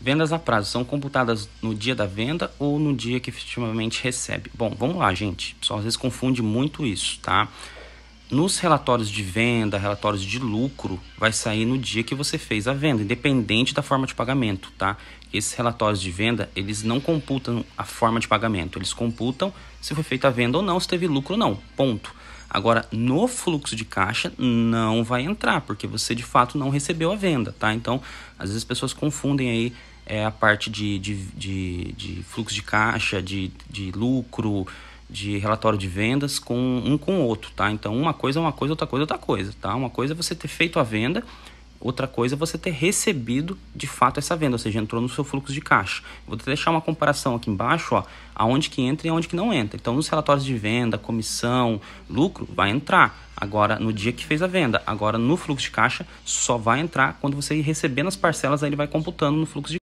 Vendas a prazo são computadas no dia da venda ou no dia que efetivamente recebe? Bom, vamos lá, gente. O pessoal às vezes confunde muito isso, tá? Nos relatórios de venda, relatórios de lucro, vai sair no dia que você fez a venda, independente da forma de pagamento, tá? Esses relatórios de venda, eles não computam a forma de pagamento, eles computam se foi feita a venda ou não, se teve lucro ou não. Ponto. Agora, no fluxo de caixa não vai entrar, porque você de fato não recebeu a venda, tá? Então, às vezes as pessoas confundem aí é, a parte de, de, de, de fluxo de caixa, de, de lucro, de relatório de vendas com um com o outro, tá? Então, uma coisa é uma coisa, outra coisa é outra coisa, tá? Uma coisa é você ter feito a venda Outra coisa é você ter recebido de fato essa venda, ou seja, entrou no seu fluxo de caixa. Vou deixar uma comparação aqui embaixo, ó, aonde que entra e aonde que não entra. Então, nos relatórios de venda, comissão, lucro, vai entrar. Agora, no dia que fez a venda, agora no fluxo de caixa, só vai entrar quando você receber nas parcelas, aí ele vai computando no fluxo de